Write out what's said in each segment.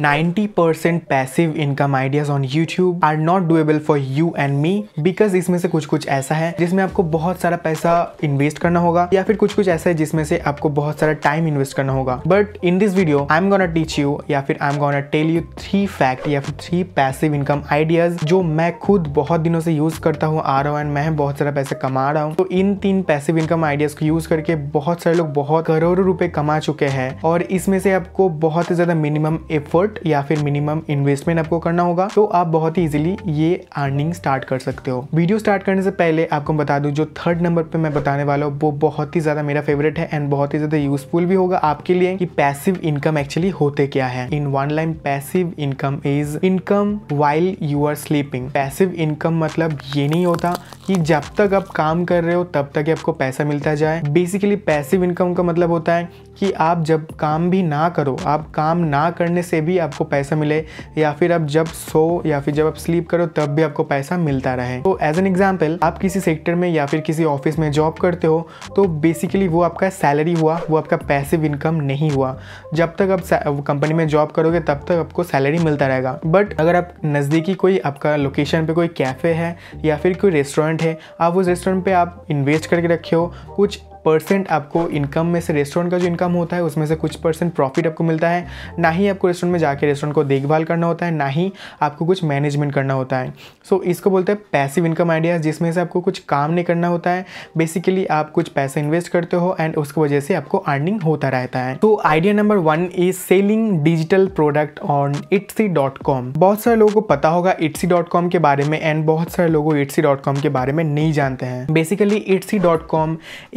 90% passive income ideas on YouTube are not doable for you and me because इसमें से कुछ कुछ ऐसा है जिसमें आपको बहुत सारा पैसा इन्वेस्ट करना होगा या फिर कुछ कुछ ऐसा है जिसमें से आपको बहुत सारा टाइम इन्वेस्ट करना होगा but in this video I am gonna teach you या फिर I am gonna tell you three fact या फिर थ्री पैसिव इनकम आइडियाज जो मैं खुद बहुत दिनों से यूज करता हूँ आ रहा हूँ एंड मैं बहुत सारा पैसा कमा रहा हूँ तो इन तीन पैसिव इनकम आइडियाज को यूज करके बहुत सारे लोग बहुत करोड़ों रुपए कमा चुके हैं और इसमें से आपको बहुत ही ज्यादा मिनिमम एफर्ट एफर्ट या फिर मिनिमम इन्वेस्टमेंट आपको करना होगा तो आप बहुत ही इजिली ये अर्निंग स्टार्ट कर सकते हो वीडियो स्टार्ट करने से पहले आपको बता दूं जो थर्ड नंबर पर मैं बताने वाला हूँ वो बहुत ही ज़्यादा मेरा फेवरेट है एंड बहुत ही ज़्यादा यूजफुल भी होगा आपके लिए कि पैसिव इनकम एक्चुअली होते क्या है in one line passive income is income while you are sleeping passive income मतलब ये नहीं होता कि जब तक आप काम कर रहे हो तब तक ही आपको पैसा मिलता जाए बेसिकली पैसिव इनकम का मतलब होता है कि आप जब काम भी ना करो आप काम ना करने से भी भी आपको पैसा मिले या फिर आप जब सो या फिर जब आप स्लीप करो तब भी आपको पैसा मिलता रहे तो एज एन एग्जाम्पल आप किसी सेक्टर में या फिर किसी ऑफिस में जॉब करते हो तो बेसिकली वो आपका सैलरी हुआ वो आपका पैसिव इनकम नहीं हुआ जब तक आप कंपनी में जॉब करोगे तब तक आपको सैलरी मिलता रहेगा बट अगर आप नज़दीकी कोई आपका लोकेशन पे कोई कैफ़े है या फिर कोई रेस्टोरेंट है आप उस रेस्टोरेंट पे आप इन्वेस्ट करके रखे हो कुछ परसेंट आपको इनकम में से रेस्टोरेंट का जो इनकम होता है उसमें से कुछ परसेंट प्रॉफिट आपको मिलता है ना ही आपको रेस्टोरेंट में जाके रेस्टोरेंट को देखभाल करना होता है ना ही आपको कुछ मैनेजमेंट करना होता है सो so, इसको बोलते हैं पैसिव इनकम आइडियाज़ जिसमें से आपको कुछ काम नहीं करना होता है बेसिकली आप कुछ पैसा इन्वेस्ट करते हो एंड उसकी वजह से आपको अर्निंग होता रहता है तो idea number one is selling digital product on Etsy dot com बहुत सारे लोगों को पता होगा इट्सी डॉट कॉम के बारे में एंड बहुत सारे लोग इट्सी डॉट कॉम के बारे में नहीं जानते हैं बेसिकली इट्सी डॉट कॉम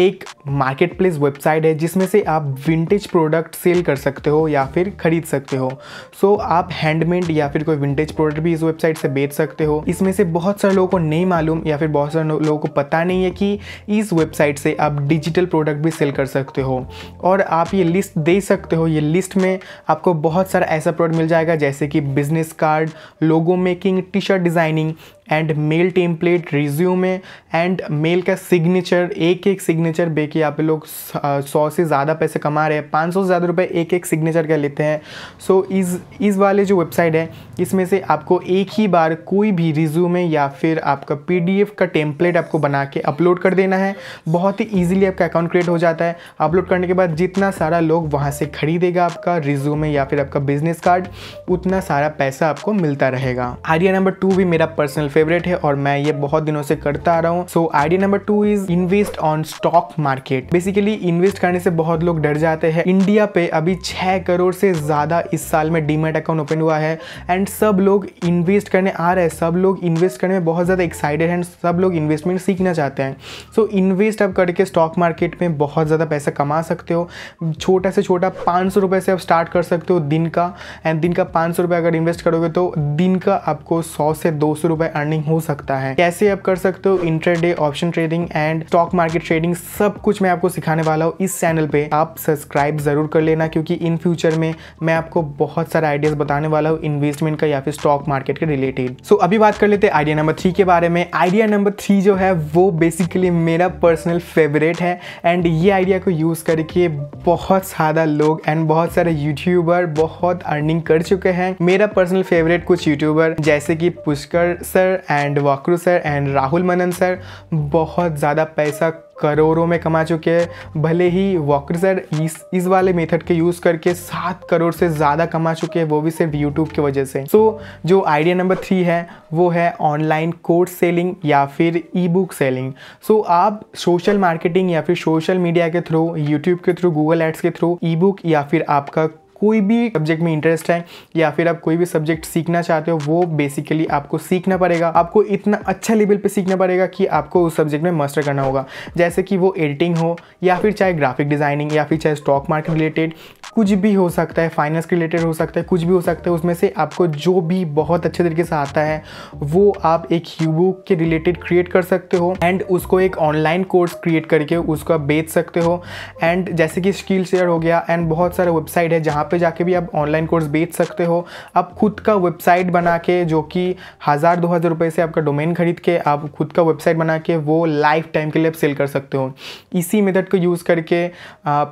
एक मार्केट प्लेस वेबसाइट है जिसमें से आप विंटेज प्रोडक्ट सेल कर सकते हो या फिर खरीद सकते हो सो so, आप हैंडमेड या फिर कोई विंटेज प्रोडक्ट भी इस वेबसाइट से बेच सकते हो इसमें से बहुत सारे लोगों को नहीं मालूम या फिर बहुत सारे लोगों को पता नहीं है कि इस वेबसाइट से आप डिजिटल प्रोडक्ट भी सेल कर सकते हो और आप ये लिस्ट दे सकते हो ये लिस्ट में आपको बहुत सारा ऐसा प्रोडक्ट मिल जाएगा जैसे कि business card logo making T shirt designing and mail template resume and mail का सिग्नेचर एक एक सिग्नेचर बेकि यहाँ पे लोग सौ से ज़्यादा पैसे कमा रहे हैं पाँच सौ से ज़्यादा रुपये एक एक सिग्नेचर का लेते हैं सो so, इस इस वाले जो वेबसाइट है इसमें से आपको एक ही बार कोई भी रिज्यूमे या फिर आपका पी का टेम्पलेट आपको बना के अपलोड कर देना है बहुत ही ईजिली आपका अकाउंट क्रिएट हो जाता है अपलोड करने के बाद जितना सारा लोग वहाँ से खरीदेगा आपका रिज्यूमे या फिर आपका बिजनेस कार्ड उतना सारा पैसा आपको मिलता रहेगा आइडिया नंबर टू भी मेरा पर्सनल फेवरेट है और मैं ये बहुत दिनों से करता आ रहा हूँ so idea number two is invest on stock market basically invest करने से बहुत लोग डर जाते हैं इंडिया पे अभी छह करोड़ से ज़्यादा इस साल में डीमेट अकाउंट ओपन हुआ है एंड सब लोग इन्वेस्ट करने आ रहे हैं सब लोग इन्वेस्ट करने में बहुत ज़्यादा एक्साइटेड हैं सब लोग इन्वेस्टमेंट सीखना चाहते हैं सो so, इन्वेस्ट अब करके स्टॉक मार्केट में बहुत ज़्यादा पैसा कमा सकते हो छोटा से छोटा पाँच सौ रुपये से आप स्टार्ट कर सकते हो दिन का एंड दिन का पाँच सौ रुपये अगर इन्वेस्ट करोगे तो दिन का आपको सौ से दो सौ रुपए अर्न अर्निंग हो सकता है कैसे आप कर सकते हो intraday option trading and stock market trading सब कुछ मैं आपको सिखाने वाला हूँ इस चैनल पे आप सब्सक्राइब जरूर कर लेना क्योंकि इन फ्यूचर में मैं आपको बहुत सारे आइडियाज बताने वाला हूँ इन्वेस्टमेंट का या फिर स्टॉक मार्केट के रिलेटेड सो so, अभी बात कर लेते हैं आइडिया नंबर थ्री के बारे में आइडिया नंबर थ्री जो है वो बेसिकली मेरा पर्सनल फेवरेट है एंड ये आइडिया को यूज़ करके बहुत सारा लोग एंड बहुत सारे यूट्यूबर बहुत अर्निंग कर चुके हैं मेरा पर्सनल फेवरेट कुछ यूट्यूबर जैसे कि पुष्कर सर एंड वाकरू sir and Rahul Manan sir बहुत ज़्यादा पैसा करोड़ों में कमा चुके हैं भले ही वॉकर सर इस इस वाले मेथड के यूज़ करके सात करोड़ से ज़्यादा कमा चुके हैं वो भी सिर्फ यूट्यूब की वजह से सो so, जो आइडिया नंबर थ्री है वो है ऑनलाइन कोर्स सेलिंग या फिर ई बुक सेलिंग सो आप सोशल मार्केटिंग या फिर सोशल मीडिया के थ्रू यूट्यूब के थ्रू गूगल एड्स के थ्रू ई बुक या फिर आपका कोई भी सब्जेक्ट में इंटरेस्ट है या फिर आप कोई भी सब्जेक्ट सीखना चाहते हो वो बेसिकली आपको सीखना पड़ेगा आपको इतना अच्छा लेवल पे सीखना पड़ेगा कि आपको उस सब्जेक्ट में मास्टर करना होगा जैसे कि वो एडिटिंग हो या फिर चाहे ग्राफिक डिज़ाइनिंग या फिर चाहे स्टॉक मार्केट रिलेटेड कुछ भी हो सकता है फाइनेंस के रिलेटेड हो सकता है कुछ भी हो सकता है उसमें से आपको जो भी बहुत अच्छे तरीके से आता है वो आप एक बुक के रिलेटेड क्रिएट कर सकते हो एंड उसको एक ऑनलाइन कोर्स क्रिएट करके उसको आप बेच सकते हो एंड जैसे कि स्किल शेयर हो गया एंड बहुत सारे वेबसाइट है जहाँ पर जाके भी आप ऑनलाइन कोर्स बेच सकते हो आप खुद का वेबसाइट बना के जो कि हज़ार दो हज़ार रुपये से आपका डोमेन खरीद के आप खुद का वेबसाइट बना के वो लाइफ टाइम के लिए आप सेल कर सकते हो इसी मेथड को यूज़ करके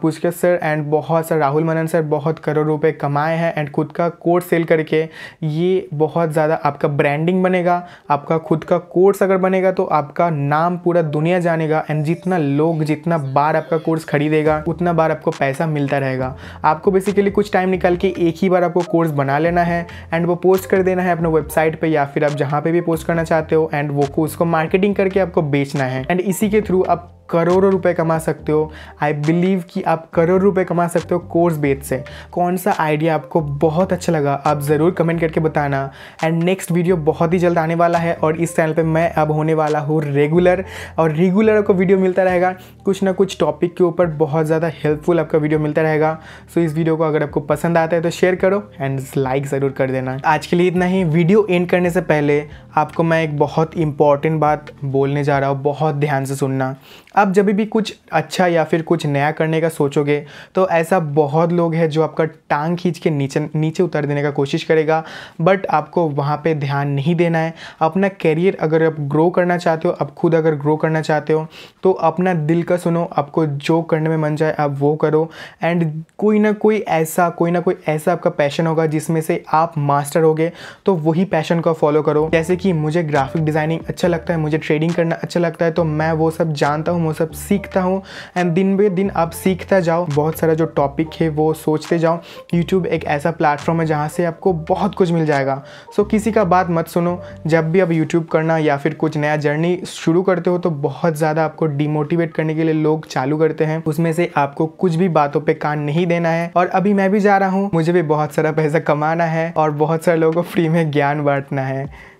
पूछ के सर एंड बहुत सारे राहुल मनन सर बहुत करोड़ रुपए कमाए हैं एंड खुद का कोर्स सेल करके ये बहुत ज़्यादा आपका ब्रांडिंग बनेगा आपका खुद का कोर्स अगर बनेगा तो आपका नाम पूरा दुनिया जानेगा एंड जितना लोग जितना बार आपका कोर्स खरीदेगा उतना बार आपको पैसा मिलता रहेगा आपको बेसिकली कुछ टाइम निकाल के एक ही बार आपको कोर्स बना लेना है एंड वो पोस्ट कर देना है अपने वेबसाइट पर या फिर आप जहाँ पर भी पोस्ट करना चाहते हो एंड वो उसको मार्केटिंग करके आपको बेचना है एंड इसी के थ्रू आप करोड़ों रुपए कमा सकते हो आई बिलीव कि आप करोड़ रुपए कमा सकते हो कोर्स बेच से कौन सा आइडिया आपको बहुत अच्छा लगा आप ज़रूर कमेंट करके बताना एंड नेक्स्ट वीडियो बहुत ही जल्द आने वाला है और इस चैनल पे मैं अब होने वाला हूँ रेगुलर और रेगुलर आपको वीडियो मिलता रहेगा कुछ ना कुछ टॉपिक के ऊपर बहुत ज़्यादा हेल्पफुल आपका वीडियो मिलता रहेगा सो so, इस वीडियो को अगर आपको पसंद आता है तो शेयर करो एंड लाइक ज़रूर कर देना आज के लिए इतना ही वीडियो एंड करने से पहले आपको मैं एक बहुत इंपॉर्टेंट बात बोलने जा रहा हूँ बहुत ध्यान से सुनना आप जब भी कुछ अच्छा या फिर कुछ नया करने का सोचोगे तो ऐसा बहुत लोग हैं जो आपका टांग खींच के नीचे नीचे उतार देने का कोशिश करेगा बट आपको वहाँ पे ध्यान नहीं देना है अपना करियर अगर आप ग्रो करना चाहते हो आप खुद अगर ग्रो करना चाहते हो तो अपना दिल का सुनो आपको जो करने में मन जाए आप वो करो एंड कोई ना कोई ऐसा कोई ना कोई ऐसा आपका पैशन होगा जिसमें से आप मास्टर होगे तो वही पैशन को फॉलो करो जैसे कि मुझे ग्राफिक डिज़ाइनिंग अच्छा लगता है मुझे ट्रेडिंग करना अच्छा लगता है तो मैं वो सब जानता हूँ वो सब सीखता हूँ एंड दिन बे दिन आप सीखता जाओ बहुत सारा जो टॉपिक है वो सोचते जाओ यूट्यूब एक ऐसा प्लेटफॉर्म है जहाँ से आपको बहुत कुछ मिल जाएगा सो so, किसी का बात मत सुनो जब भी आप यूट्यूब करना या फिर कुछ नया जर्नी शुरू करते हो तो बहुत ज़्यादा आपको डिमोटिवेट करने के लिए लोग चालू करते हैं उसमें से आपको कुछ भी बातों पर कान नहीं देना है और अभी मैं भी जा रहा हूँ मुझे भी बहुत सारा पैसा कमाना है और बहुत सारे लोगों को फ्री में ज्ञान बांटना है